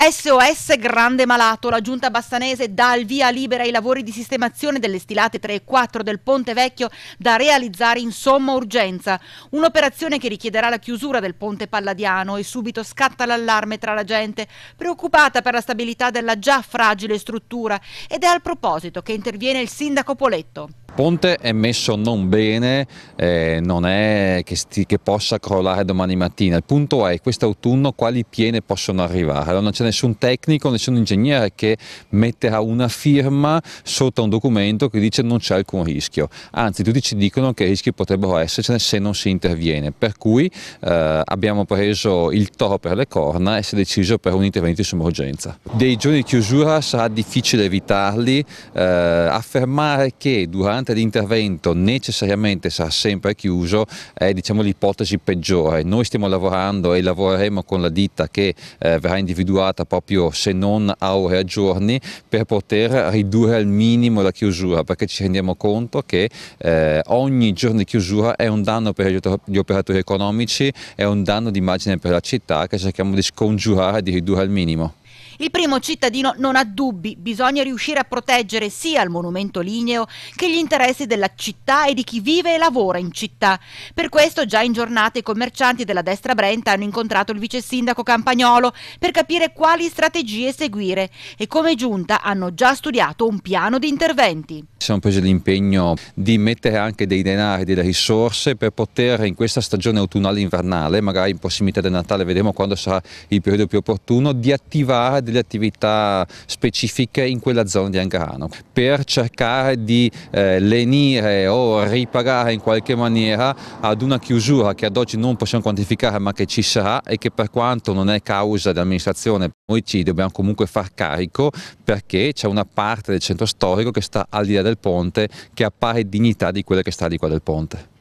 SOS Grande Malato, la giunta bassanese dà il via libera ai lavori di sistemazione delle stilate 3 e 4 del Ponte Vecchio da realizzare in somma urgenza. Un'operazione che richiederà la chiusura del Ponte Palladiano e subito scatta l'allarme tra la gente preoccupata per la stabilità della già fragile struttura ed è al proposito che interviene il sindaco Poletto ponte è messo non bene, eh, non è che, sti, che, possa crollare domani mattina, il punto è quest'autunno quali piene possono arrivare, allora non c'è nessun tecnico, nessun ingegnere che metterà una firma sotto un documento che dice non c'è alcun rischio, anzi tutti ci dicono che rischi potrebbero essercene se non si interviene, per cui eh, abbiamo preso il toro per le corna e si è deciso per un intervento di sommergenza. Dei giorni di chiusura sarà difficile evitarli, eh, affermare che durante fronte di intervento necessariamente sarà sempre chiuso è diciamo, l'ipotesi peggiore. Noi stiamo lavorando e lavoreremo con la ditta che eh, verrà individuata proprio se non a ore a giorni per poter ridurre al minimo la chiusura perché ci rendiamo conto che eh, ogni giorno di chiusura è un danno per gli operatori economici, è un danno di immagine per la città che cerchiamo di scongiurare e di ridurre al minimo. Il primo cittadino non ha dubbi, bisogna riuscire a proteggere sia il monumento ligneo che gli interessi della città e di chi vive e lavora in città. Per questo già in giornata i commercianti della destra Brenta hanno incontrato il vice sindaco Campagnolo per capire quali strategie seguire e come giunta hanno già studiato un piano di interventi. Ci siamo presi l'impegno di mettere anche dei denari, delle risorse per poter in questa stagione autunnale invernale, magari in prossimità del Natale, vedremo quando sarà il periodo più opportuno, di attivare sviluppare delle attività specifiche in quella zona di Angarano per cercare di eh, lenire o ripagare in qualche maniera ad una chiusura che ad oggi non possiamo quantificare ma che ci sarà e che per quanto non è causa dell'amministrazione noi ci dobbiamo comunque far carico perché c'è una parte del centro storico che sta al di là del ponte che appare dignità di quella che sta di qua del ponte.